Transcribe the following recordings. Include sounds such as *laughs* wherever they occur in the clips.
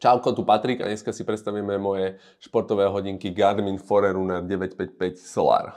Čauko, tu Patrik a dneska si predstavíme moje športové hodinky Garmin Forerunner 955 Solar.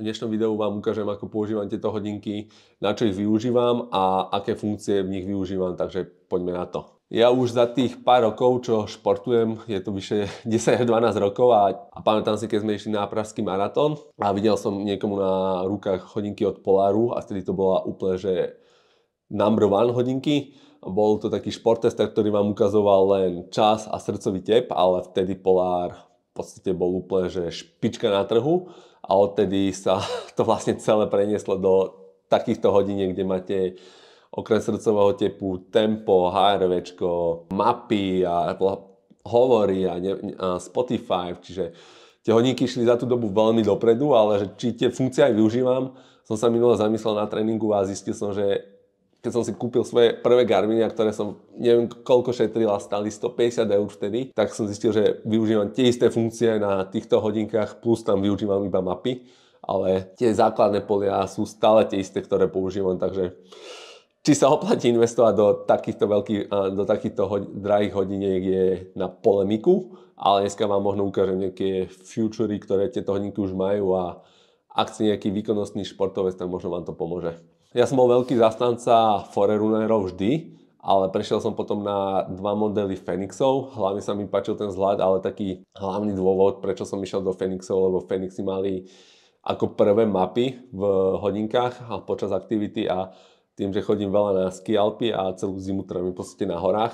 V dnešnom videu vám ukážem, ako používam tieto hodinky, na čo ich využívam a aké funkcie v nich využívam, takže poďme na to. Ja už za tých pár rokov, čo športujem, je to vyše 10 *laughs* až 12 rokov a, a pamätám si, keď sme išli na Pražský maratón a videl som niekomu na rukách hodinky od Polaru a vtedy to bola úplne, že number one hodinky. Bol to taký športester, ktorý vám ukazoval len čas a srdcový tep, ale vtedy Polar v podstate bol úplne, že špička na trhu a odtedy sa *laughs* to vlastne celé prenieslo do takýchto hodiniek, kde máte okrem srdcového tepu, tempo, HRV, mapy a hovory a, ne, a Spotify, čiže tie hodinky šli za tú dobu veľmi dopredu, ale že či tie funkcie aj využívam, som sa minule zamyslel na tréningu a zistil som, že keď som si kúpil svoje prvé Garminy, ktoré som neviem koľko šetrila, stali 150 eur vtedy, tak som zistil, že využívam tie isté funkcie na týchto hodinkách, plus tam využívam iba mapy, ale tie základné polia sú stále tie isté, ktoré používam, takže či sa oplatí investovať do takýchto, veľkých, eh, do takýchto hod, drahých hodiniek je na polemiku, ale dneska vám možno ukážem nejaké futury, ktoré tieto hodinky už majú a ak ste nejaký výkonnostný športovec, tak možno vám to pomôže. Ja som bol veľký zastanca Forerunnerov vždy, ale prešiel som potom na dva modely Fenixov. Hlavne sa mi páčil ten vzhľad, ale taký hlavný dôvod, prečo som išiel do Fenixov, lebo Fenixy mali ako prvé mapy v hodinkách a počas aktivity a tým, že chodím veľa na ski Alpy a celú zimu trávim v podstate na horách,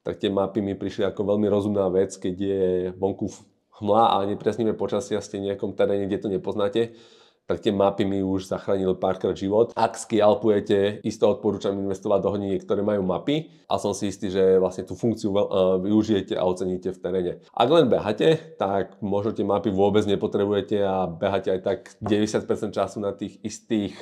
tak tie mapy mi prišli ako veľmi rozumná vec, keď je vonku hmla a počasie a ste v nejakom teréne, kde to nepoznáte, tak tie mapy mi už zachránili párkrát život. Ak ski alpujete, isto odporúčam investovať do hodiniek, ktoré majú mapy a som si istý, že vlastne tú funkciu e, využijete a oceníte v teréne. Ak len behate, tak možno tie mapy vôbec nepotrebujete a behate aj tak 90% času na tých istých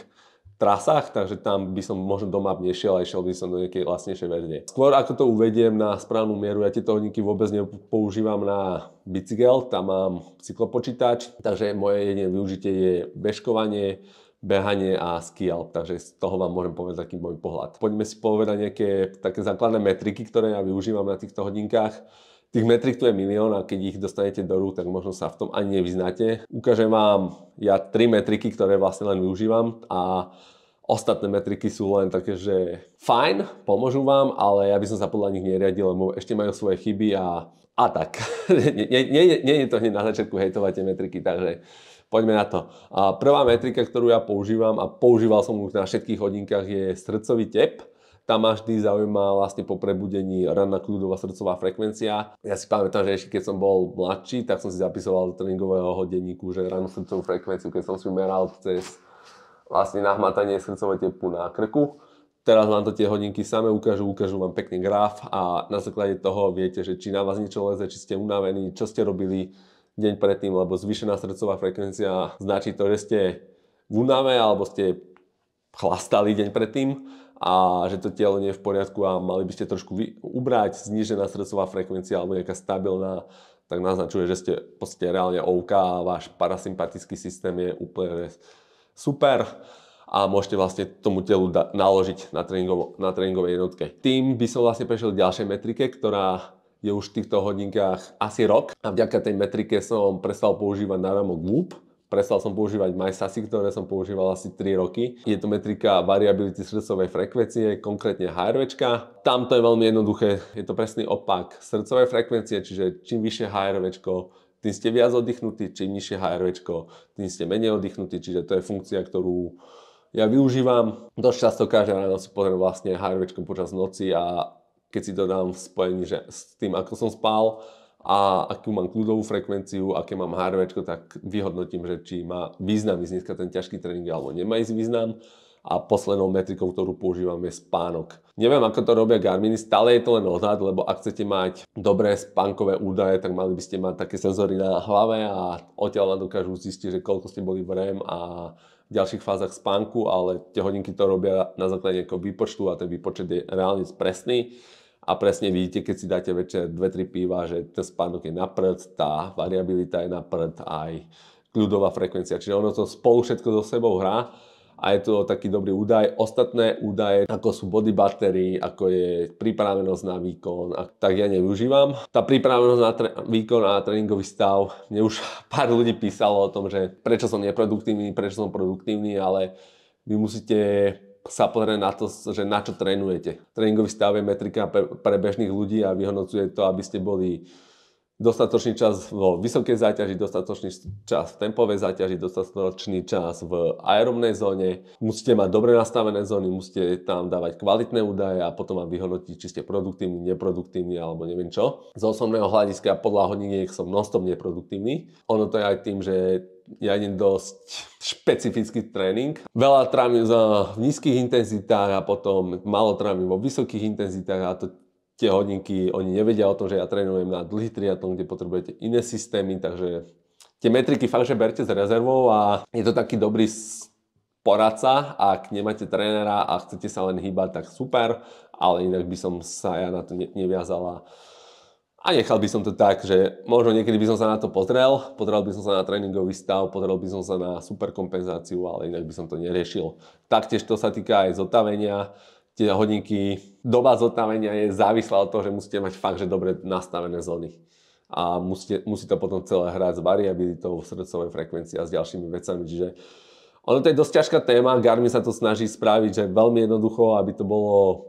trasách, takže tam by som možno doma nešiel a išiel by som do nejakej vlastnejšej verzie. Skôr ako to uvediem na správnu mieru, ja tieto hodinky vôbec nepoužívam na bicykel, tam mám cyklopočítač, takže moje jediné využitie je bežkovanie, behanie a ski alp, takže z toho vám môžem povedať taký môj pohľad. Poďme si povedať nejaké také základné metriky, ktoré ja využívam na týchto hodinkách. Tých metrik tu je milión a keď ich dostanete do rúk, tak možno sa v tom ani nevyznáte. Ukážem vám ja tri metriky, ktoré vlastne len využívam a ostatné metriky sú len také, že fajn, pomôžu vám, ale ja by som sa podľa nich neriadil, lebo ešte majú svoje chyby a, a tak. *laughs* Nie je to hneď na začiatku hejtovať tie metriky, takže poďme na to. A prvá metrika, ktorú ja používam a používal som už na všetkých hodinkách je srdcový tep. Tam ma vždy zaujímala vlastne po prebudení ranná kľudová srdcová frekvencia. Ja si pamätám, že ešte keď som bol mladší, tak som si zapisoval do tréningového denníku, že rannú srdcovú frekvenciu, keď som si meral cez vlastne nahmatanie srdcové tepu na krku. Teraz vám to tie hodinky same ukážu, ukážu vám pekný graf a na základe toho viete, že či na vás niečo leze, či ste unavení, čo ste robili deň predtým, lebo zvýšená srdcová frekvencia značí to, že ste v únave alebo ste chlastali deň predtým a že to telo nie je v poriadku a mali by ste trošku vy, ubrať, znížená srdcová frekvencia alebo nejaká stabilná, tak naznačuje, že ste v podstate reálne OK a váš parasympatický systém je úplne super a môžete vlastne tomu telu da- naložiť na, tréningovo- na tréningovej jednotke. Tým by som vlastne prešiel k ďalšej metrike, ktorá je už v týchto hodinkách asi rok a vďaka tej metrike som prestal používať náramok Whoop, Prestal som používať MySASI, ktoré som používal asi 3 roky. Je to metrika variability srdcovej frekvencie, konkrétne HRV. Tam to je veľmi jednoduché, je to presný opak srdcovej frekvencie, čiže čím vyššie HRV, tým ste viac oddychnutí, čím nižšie HRV, tým ste menej oddychnutí, čiže to je funkcia, ktorú ja využívam. Dosť často každé ráno si pozriem vlastne HRV počas noci a keď si to dám v spojení že s tým, ako som spal, a akú mám kľudovú frekvenciu, aké mám HRV, tak vyhodnotím, že či má význam ísť dneska ten ťažký tréning alebo nemá ísť význam. A poslednou metrikou, ktorú používam, je spánok. Neviem, ako to robia Garminy, stále je to len odhad, lebo ak chcete mať dobré spánkové údaje, tak mali by ste mať také senzory na hlave a odtiaľ vám dokážu zistiť, že koľko ste boli v REM a v ďalších fázach spánku, ale tie hodinky to robia na základe nejakého výpočtu a ten výpočet je reálne presný a presne vidíte, keď si dáte večer 2-3 píva, že ten spánok je na prd, tá variabilita je na prd, aj kľudová frekvencia. Čiže ono to spolu všetko so sebou hrá a je to taký dobrý údaj. Ostatné údaje, ako sú body battery, ako je pripravenosť na výkon, a tak ja nevyužívam. Tá pripravenosť na výkon a tréningový stav, mne už *laughs* pár ľudí písalo o tom, že prečo som neproduktívny, prečo som produktívny, ale vy musíte sa pozrie na to, že na čo trénujete. Tréningový stav je metrika pre, pre bežných ľudí a vyhodnocuje to, aby ste boli dostatočný čas vo vysokej záťaži, dostatočný čas v tempovej záťaži, dostatočný čas v aerobnej zóne. Musíte mať dobre nastavené zóny, musíte tam dávať kvalitné údaje a potom vám vyhodnotiť, či ste produktívni, neproduktívni alebo neviem čo. Z osobného hľadiska podľa hodiniek som nonstop neproduktívny. Ono to je aj tým, že ja idem dosť špecifický tréning. Veľa trávim v nízkych intenzitách a potom malo trávim vo vysokých intenzitách a to tie hodinky, oni nevedia o tom, že ja trénujem na dlhý triatlon, kde potrebujete iné systémy, takže tie metriky fakt, že berte s rezervou a je to taký dobrý poradca, ak nemáte trénera a chcete sa len hýbať, tak super, ale inak by som sa ja na to neviazala. A nechal by som to tak, že možno niekedy by som sa na to pozrel, pozrel by som sa na tréningový stav, pozrel by som sa na superkompenzáciu, ale inak by som to neriešil. Taktiež to sa týka aj zotavenia. Tie hodinky, doba zotavenia je závislá od toho, že musíte mať fakt, že dobre nastavené zóny. A musíte, musí to potom celé hrať s variabilitou srdcovej frekvencie a s ďalšími vecami. Čiže ono to je dosť ťažká téma, Garmin sa to snaží spraviť, že veľmi jednoducho, aby to bolo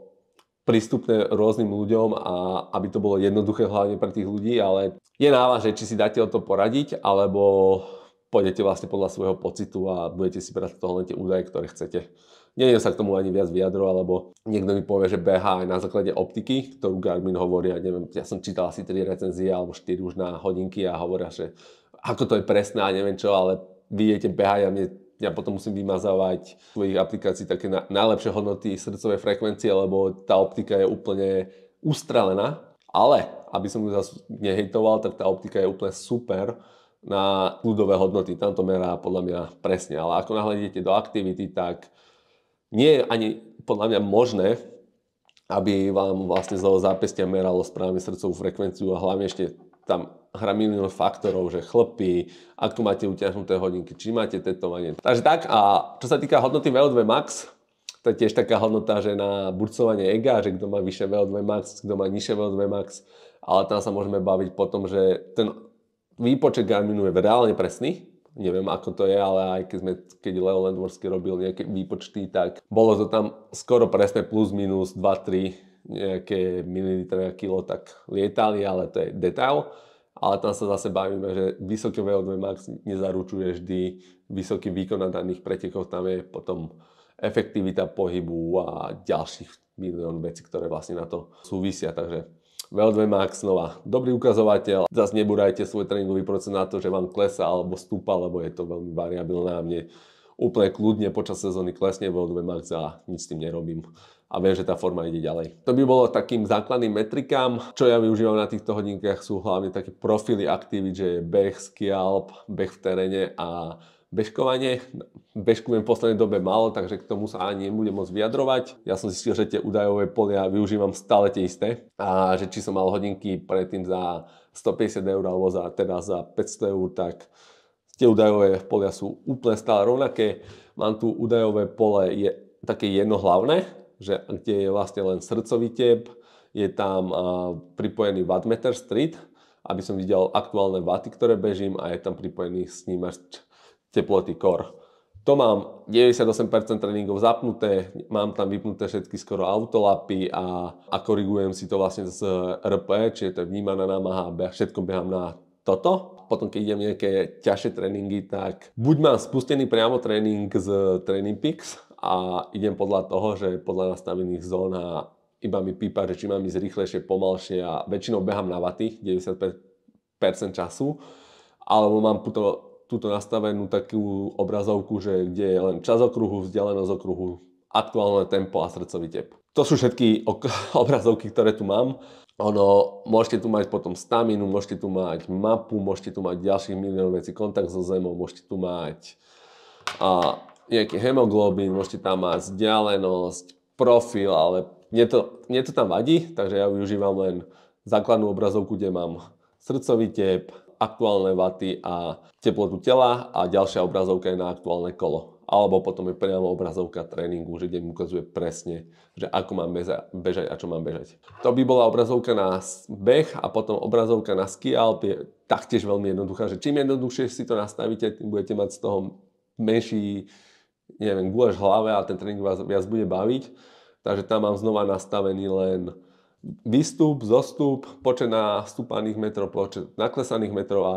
prístupné rôznym ľuďom a aby to bolo jednoduché hlavne pre tých ľudí, ale je na vás, že či si dáte o to poradiť, alebo pôjdete vlastne podľa svojho pocitu a budete si brať toho len tie údaje, ktoré chcete. Neviem sa k tomu ani viac vyjadro, alebo niekto mi povie, že BH aj na základe optiky, ktorú Garmin hovorí, ja neviem, ja som čítal asi 3 recenzie alebo 4 už na hodinky a hovoria, že ako to je presné a neviem čo, ale vidíte BH a mne ja potom musím vymazávať svojich aplikácií také na, najlepšie hodnoty srdcové frekvencie, lebo tá optika je úplne ustrelená. Ale, aby som ju zase nehejtoval, tak tá optika je úplne super na kľudové hodnoty. Tam to merá podľa mňa presne. Ale ako náhle do aktivity, tak nie je ani podľa mňa možné, aby vám vlastne z zápestia meralo správne srdcovú frekvenciu a hlavne ešte tam hra milión faktorov, že chlpy, ako máte utiahnuté hodinky, či máte tetovanie. Takže tak a čo sa týka hodnoty VO2 max, to je tiež taká hodnota, že na burcovanie ega, že kto má vyššie VO2 max, kto má nižšie VO2 max, ale tam sa môžeme baviť potom, že ten výpočet Garminu je reálne presný, neviem ako to je, ale aj keď, sme, keď Leo Landvorsky robil nejaké výpočty, tak bolo to tam skoro presné plus minus 2-3 nejaké mililitre na kilo, tak lietali, ale to je detail ale tam sa zase bavíme, že vysoký VO2 max nezaručuje vždy vysoký výkon na daných pretekoch, tam je potom efektivita pohybu a ďalších milión vecí, ktoré vlastne na to súvisia, takže VO2 max znova dobrý ukazovateľ. Zase nebudajte svoj tréningový proces na to, že vám klesa alebo stúpa, lebo je to veľmi variabilné a mne úplne kľudne počas sezóny klesne vo dve marca a nič s tým nerobím a viem, že tá forma ide ďalej. To by bolo takým základným metrikám. Čo ja využívam na týchto hodinkách sú hlavne také profily aktivít, že je beh, skialp, beh v teréne a bežkovanie. viem v poslednej dobe málo, takže k tomu sa ani nebudem môcť vyjadrovať. Ja som zistil, že tie údajové polia využívam stále tie isté a že či som mal hodinky predtým za 150 eur alebo za, teda za 500 eur, tak Tie údajové polia sú úplne stále rovnaké. Mám tu údajové pole je také jednohlavné, že, kde je vlastne len srdcový tep, je tam a, pripojený wattmeter street, aby som videl aktuálne vaty, ktoré bežím a je tam pripojený snímač teploty kor. To mám 98% tréningov zapnuté, mám tam vypnuté všetky skoro autolapy a, a korigujem si to vlastne z RP, čiže to je vnímaná námaha, všetko behám na toto potom, keď idem nejaké ťažšie tréningy, tak buď mám spustený priamo tréning z Training Peaks a idem podľa toho, že podľa nastavených zón a iba mi pípa, že či mám ísť rýchlejšie, pomalšie a väčšinou behám na vaty 95% času, alebo mám puto, túto nastavenú takú obrazovku, že kde je len čas okruhu, vzdialenosť okruhu, aktuálne tempo a srdcový tep. To sú všetky ok- *laughs* obrazovky, ktoré tu mám ono, môžete tu mať potom staminu, môžete tu mať mapu, môžete tu mať ďalších miliónov vecí, kontakt so zemou, môžete tu mať a, nejaký hemoglobin, môžete tam mať vzdialenosť, profil, ale mne to, mne to tam vadí, takže ja využívam len základnú obrazovku, kde mám srdcový tep, aktuálne vaty a teplotu tela a ďalšia obrazovka je na aktuálne kolo. Alebo potom je priamo obrazovka tréningu, že kde mi ukazuje presne, že ako mám bežať a čo mám bežať. To by bola obrazovka na beh a potom obrazovka na ski alp je taktiež veľmi jednoduchá, že čím jednoduchšie si to nastavíte, tým budete mať z toho menší neviem, gulaš v hlave a ten tréning vás viac bude baviť. Takže tam mám znova nastavený len výstup, zostup, počet nastúpaných metrov, počet naklesaných metrov a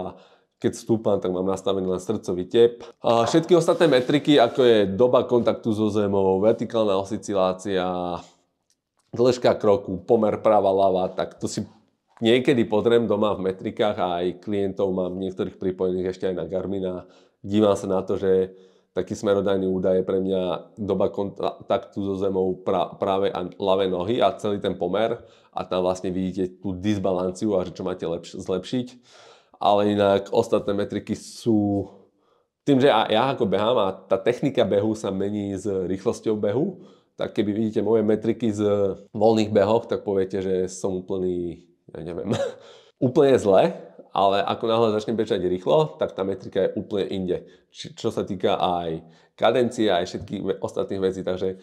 keď stúpam, tak mám nastavený len srdcový tep. A všetky ostatné metriky, ako je doba kontaktu so zemou, vertikálna osicilácia, dĺžka kroku, pomer prava, lava, tak to si niekedy potrebujem doma v metrikách a aj klientov mám niektorých pripojených ešte aj na Garmina. Dívam sa na to, že taký smerodajný údaj je pre mňa doba kontaktu so zemou pra, práve a ľavé nohy a celý ten pomer a tam vlastne vidíte tú disbalanciu a že čo máte lepš- zlepšiť. Ale inak ostatné metriky sú tým, že ja ako behám a tá technika behu sa mení s rýchlosťou behu, tak keby vidíte moje metriky z voľných behoch, tak poviete, že som úplný, ja neviem, *laughs* úplne zle, ale ako náhle začne bežať rýchlo, tak tá metrika je úplne inde. Či, čo sa týka aj kadencie, aj všetkých ostatných vecí. Takže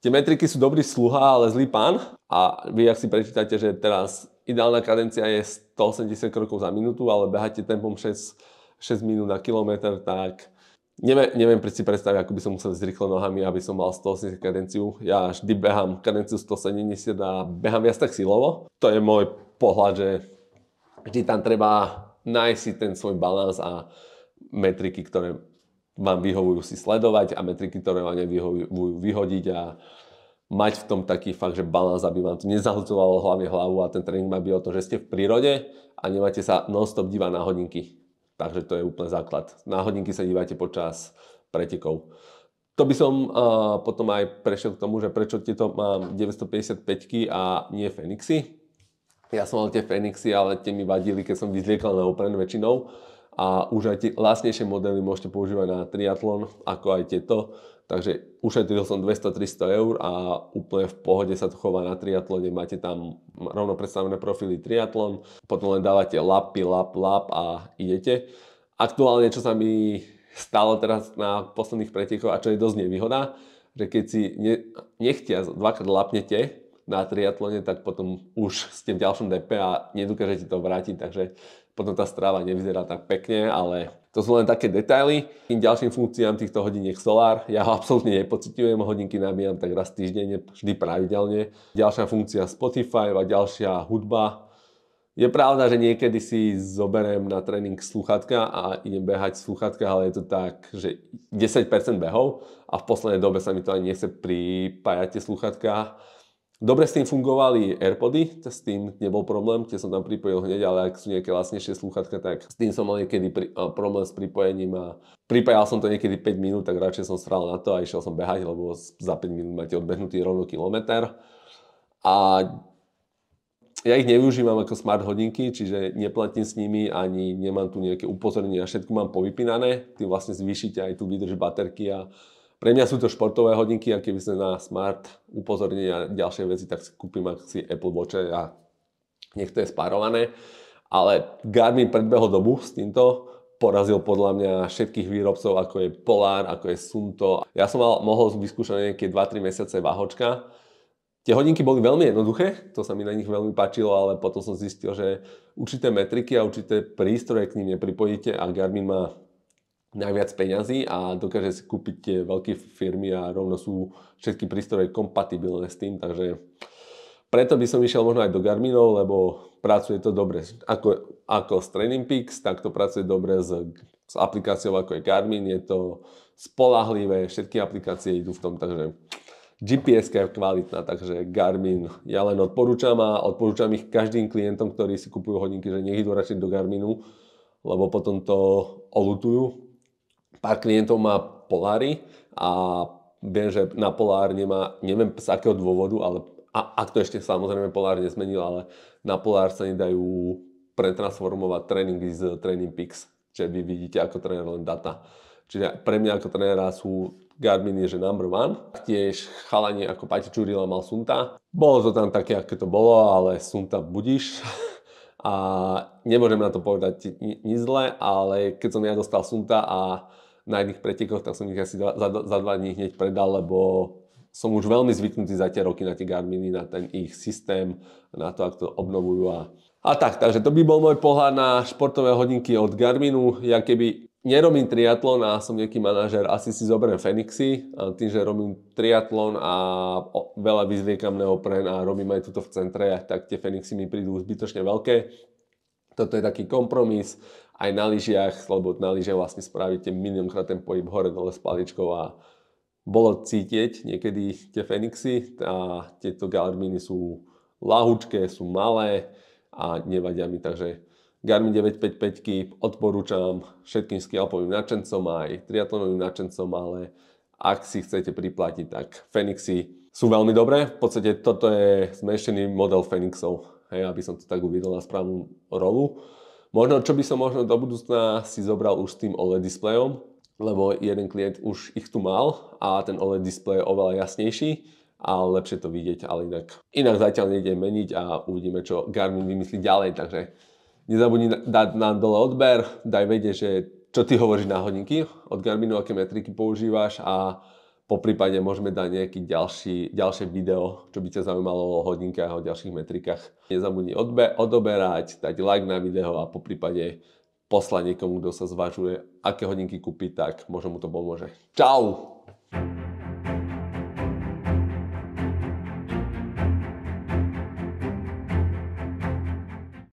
tie metriky sú dobrý sluha, ale zlý pán. A vy, ak si prečítate, že teraz ideálna kadencia je 180 krokov za minútu, ale beháte tempom 6, 6 minút na kilometr, tak neviem, neviem si predstaviť, ako by som musel zrýchlo rýchlo nohami, aby som mal 180 kadenciu. Ja vždy behám kadenciu 170 a behám viac tak silovo. To je môj pohľad, že vždy tam treba nájsť si ten svoj balans a metriky, ktoré vám vyhovujú si sledovať a metriky, ktoré vám nevyhovujú vyhodiť a mať v tom taký fakt, že balans, aby vám to nezahlcovalo hlavne hlavu a ten tréning má byť o to, že ste v prírode a nemáte sa non-stop dívať na hodinky. Takže to je úplne základ. Na hodinky sa dívate počas pretekov. To by som uh, potom aj prešiel k tomu, že prečo tieto mám 955 a nie Fenixy, ja som mal tie Fenixy, ale tie mi vadili, keď som vyzliekal na väčšinou. A už aj tie lacnejšie modely môžete používať na triatlon, ako aj tieto. Takže ušetril som 200-300 eur a úplne v pohode sa to chová na triatlone. Máte tam rovno predstavené profily triatlon, potom len dávate lapy, lap, lap a idete. Aktuálne, čo sa mi stalo teraz na posledných pretekoch a čo je dosť nevýhoda, že keď si ne, nechtia dvakrát lapnete, na triatlone, tak potom už ste v ďalšom DP a nedokážete to vrátiť, takže potom tá stráva nevyzerá tak pekne, ale to sú len také detaily. Tým ďalším funkciám týchto hodiniek Solar, ja ho absolútne nepocitujem, hodinky nabíjam tak raz týždenne, vždy pravidelne. Ďalšia funkcia Spotify a ďalšia hudba. Je pravda, že niekedy si zoberiem na tréning sluchatka a idem behať v sluchatka, ale je to tak, že 10% behov a v poslednej dobe sa mi to ani nechce pripájať tie sluchatka Dobre s tým fungovali Airpody, s tým nebol problém, tie som tam pripojil hneď, ale ak sú nejaké vlastnejšie slúchatka, tak s tým som mal niekedy pri, a, problém s pripojením a pripájal som to niekedy 5 minút, tak radšej som stral na to a išiel som behať, lebo za 5 minút máte odbehnutý rovno kilometr. A ja ich nevyužívam ako smart hodinky, čiže neplatím s nimi ani nemám tu nejaké upozornenia, všetko mám povypínané, tým vlastne zvýšite aj tú výdrž baterky a pre mňa sú to športové hodinky a keby sme na smart upozornenia a ďalšie veci, tak si kúpim si Apple Watch a nech to je spárované. Ale Garmin predbehol dobu s týmto, porazil podľa mňa všetkých výrobcov, ako je Polar, ako je Sunto. Ja som mal, mohol vyskúšať nejaké 2-3 mesiace váhočka. Tie hodinky boli veľmi jednoduché, to sa mi na nich veľmi páčilo, ale potom som zistil, že určité metriky a určité prístroje k ním nepripojíte a Garmin má najviac peňazí a dokáže si kúpiť tie veľké firmy a rovno sú všetky prístroje kompatibilné s tým, takže preto by som išiel možno aj do Garminov, lebo pracuje to dobre ako, ako s Training Peaks, tak to pracuje dobre s, s aplikáciou ako je Garmin, je to spolahlivé, všetky aplikácie idú v tom, takže gps je kvalitná, takže Garmin ja len odporúčam a odporúčam ich každým klientom, ktorí si kupujú hodinky, že nech idú radšej do Garminu, lebo potom to olutujú, Pár klientov má Polary a viem, že na Polár nemá, neviem z akého dôvodu, ale a, ak to ešte samozrejme Polár nezmenil, ale na Polár sa nedajú pretransformovať tréningy z Training Peaks, čiže vy vidíte ako tréner len data. Čiže pre mňa ako trénera sú Garminy, že number one. Tiež chalanie ako Pati Čurila mal Sunta. Bolo to tam také, aké to bolo, ale Sunta budíš. *laughs* A nemôžem na to povedať nič zle, ale keď som ja dostal Sunta a na jedných pretekoch, tak som ich asi za, za dva dní hneď predal, lebo som už veľmi zvyknutý za tie roky na tie Garminy, na ten ich systém, na to, ako to obnovujú a, a tak. Takže to by bol môj pohľad na športové hodinky od Garminu. Ja keby nerobím triatlon a som nejaký manažer, asi si zoberiem Fenixy. A tým, že robím triatlon a veľa vyzliekam neopren a robím aj tuto v centre, tak tie Fenixy mi prídu zbytočne veľké. Toto je taký kompromis aj na lyžiach, lebo na lyžiach vlastne spravíte minimumkrát ten pohyb hore dole s paličkou a bolo cítiť niekedy tie Fenixy a tieto Garminy sú lahučké, sú malé a nevadia mi, takže Garmin 955 odporúčam všetkým skialpovým nadšencom aj triatlonovým nadšencom, ale ak si chcete priplatiť, tak Fenixy sú veľmi dobré. V podstate toto je zmenšený model Fenixov, hej, aby som to tak uvidel na správnu rolu. Možno, čo by som možno do budúcna si zobral už s tým OLED displejom, lebo jeden klient už ich tu mal a ten OLED displej je oveľa jasnejší a lepšie to vidieť, ale inak, inak zatiaľ nejde meniť a uvidíme, čo Garmin vymyslí ďalej, takže nezabudni dať nám dole odber, daj vedieť, že čo ty hovoríš na hodinky od Garminu, aké metriky používaš a po prípade môžeme dať nejaký ďalší, ďalšie video, čo by ťa zaujímalo o hodinkách, o ďalších metrikách. Nezabudni odbe, odoberať, dať like na video a po prípade poslať niekomu, kto sa zvažuje, aké hodinky kúpiť, tak možno mu to pomôže. Čau!